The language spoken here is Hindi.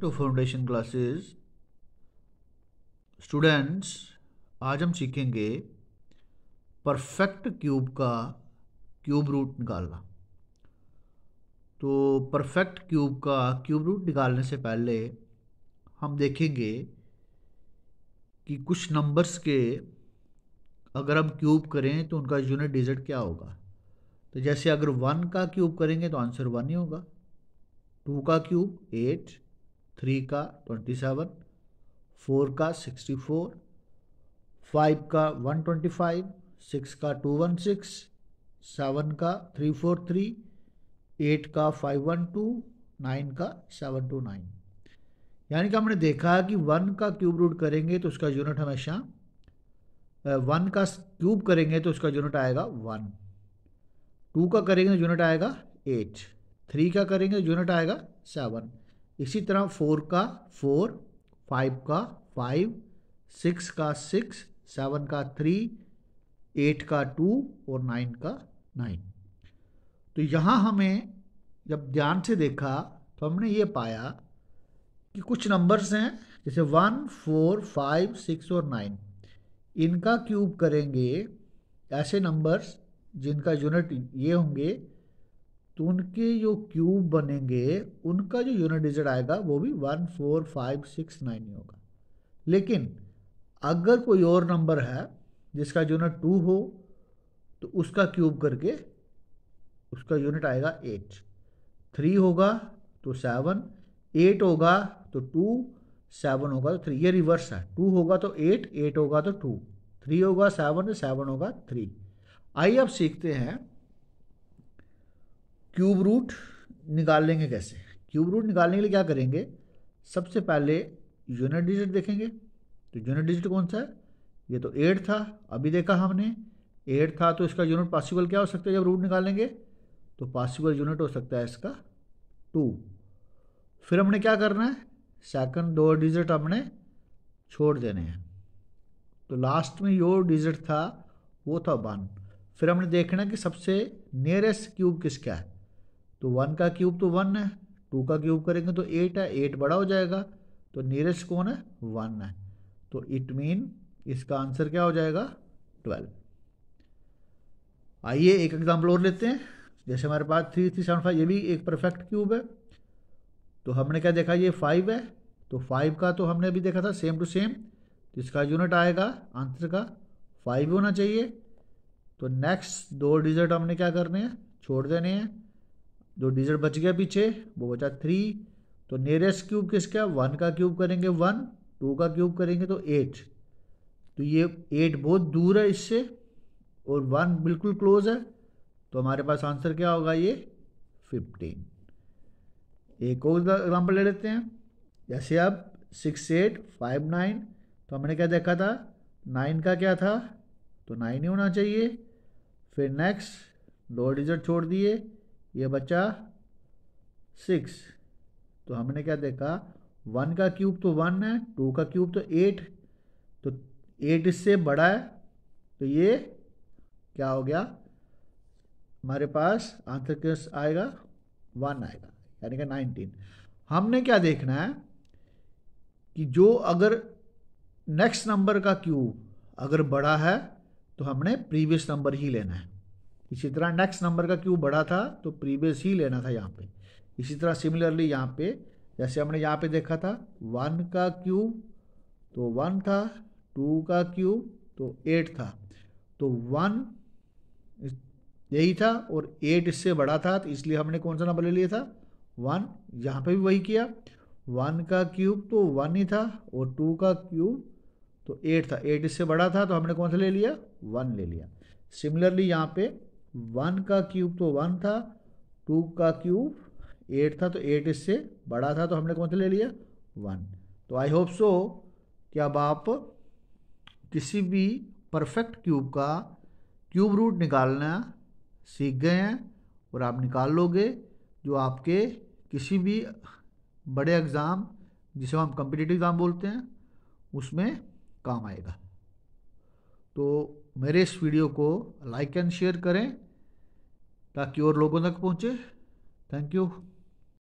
टू फाउंडेशन क्लासेस स्टूडेंट्स आज हम सीखेंगे परफेक्ट क्यूब का क्यूब रूट निकालना तो परफेक्ट क्यूब का क्यूब रूट निकालने से पहले हम देखेंगे कि कुछ नंबर्स के अगर हम क्यूब करें तो उनका यूनिट डिजिट क्या होगा तो जैसे अगर वन का क्यूब करेंगे तो आंसर वन ही होगा टू का क्यूब एट थ्री का ट्वेंटी सेवन फोर का सिक्सटी फोर फाइव का वन ट्वेंटी फाइव सिक्स का टू वन सिक्स सेवन का थ्री फोर थ्री एट का फाइव वन टू नाइन का सेवन टू नाइन यानी कि हमने देखा कि वन का क्यूब रूट करेंगे तो उसका यूनिट हमेशा वन का क्यूब करेंगे तो उसका यूनिट आएगा वन टू का करेंगे तो यूनिट आएगा एट थ्री का करेंगे तो यूनिट आएगा सेवन इसी तरह फोर का फोर फाइव का फाइव सिक्स का सिक्स सेवन का थ्री एट का टू और नाइन का नाइन तो यहाँ हमें जब ध्यान से देखा तो हमने ये पाया कि कुछ नंबर्स हैं जैसे वन फोर फाइव सिक्स और नाइन इनका क्यूब करेंगे ऐसे नंबर्स जिनका यूनिट ये होंगे तो उनके जो क्यूब बनेंगे उनका जो यूनिट डिजिट आएगा वो भी one four five six nine ही होगा लेकिन अगर कोई और नंबर है जिसका यूनिट टू हो तो उसका क्यूब करके उसका यूनिट आएगा एट थ्री होगा तो सेवन एट होगा तो टू सेवन होगा तो थ्री ये रिवर्स है टू होगा तो एट एट होगा तो टू थ्री होगा सेवन तो सेवन होगा थ्री आइए अब सीखते हैं क्यूब रूट निकाल लेंगे कैसे क्यूब रूट निकालने के लिए क्या करेंगे सबसे पहले यूनिट डिजिट देखेंगे तो यूनिट डिजिट कौन सा है ये तो एट था अभी देखा हमने एट था तो इसका यूनिट पॉसिबल क्या हो सकता है जब रूट निकालेंगे तो पॉसिबल यूनिट हो सकता है इसका टू फिर हमने क्या करना है सेकंड दो डिजिट हमने छोड़ देने हैं तो लास्ट में यो डिजिट था वो था वन फिर हमने देखना कि सबसे नियरेस्ट क्यूब किसका है तो वन का क्यूब तो वन है टू का क्यूब करेंगे तो एट है एट बड़ा हो जाएगा तो नियरेस्ट कौन है वन है तो इट मीन इसका आंसर क्या हो जाएगा ट्वेल्व आइए एक एग्जाम्पल और लेते हैं जैसे हमारे पास थ्री थ्री सेवन फाइव ये भी एक परफेक्ट क्यूब है तो हमने क्या देखा ये फाइव है तो फाइव का तो हमने अभी देखा था सेम टू सेम तो इसका यूनिट आएगा आंसर का फाइव होना चाहिए तो नेक्स्ट दो डिजिट हमने क्या करने हैं छोड़ देने हैं जो डिजिट बच गया पीछे वो बचा थ्री तो नियरेस्ट क्यूब किसका वन का क्यूब करेंगे वन टू का क्यूब करेंगे तो एट तो ये एट बहुत दूर है इससे और वन बिल्कुल क्लोज है तो हमारे पास आंसर क्या होगा ये फिफ्टीन एक और एग्जाम्पल ले लेते हैं जैसे अब सिक्स एट फाइव नाइन तो हमने क्या देखा था नाइन का क्या था तो नाइन ही होना चाहिए फिर नेक्स्ट दो डिजिट छोड़ दिए ये बचा सिक्स तो हमने क्या देखा वन का क्यूब तो वन है टू का क्यूब तो एट तो एट इससे बड़ा है तो ये क्या हो गया हमारे पास आंसर क्यों आएगा वन आएगा यानी कि नाइनटीन हमने क्या देखना है कि जो अगर नेक्स्ट नंबर का क्यूब अगर बड़ा है तो हमने प्रीवियस नंबर ही लेना है इसी तरह नेक्स्ट नंबर का क्यू बड़ा था तो प्रीवियस ही लेना था यहाँ पे इसी तरह सिमिलरली यहाँ पे जैसे हमने यहाँ पे देखा था वन का क्यू तो वन था टू का क्यू तो एट था तो वन यही था और एट इससे बड़ा था तो इसलिए हमने कौन सा नंबर ले लिया था वन यहाँ पे भी वही किया वन का क्यूब तो वन ही था और टू का क्यूब तो एट था एट इससे बड़ा था तो हमने कौन सा ले लिया वन ले लिया सिमिलरली यहाँ पे वन का क्यूब तो वन था टू का क्यूब एट था तो एट इससे बड़ा था तो हमने कौन सा ले लिया वन तो आई होप सो कि अब आप किसी भी परफेक्ट क्यूब का क्यूब रूट निकालना सीख गए हैं और आप निकाल लोगे जो आपके किसी भी बड़े एग्ज़ाम जिसे हम कंपिटेटिव एग्ज़ाम बोलते हैं उसमें काम आएगा तो मेरे इस वीडियो को लाइक एंड शेयर करें ताकि और लोगों तक पहुँचे थैंक यू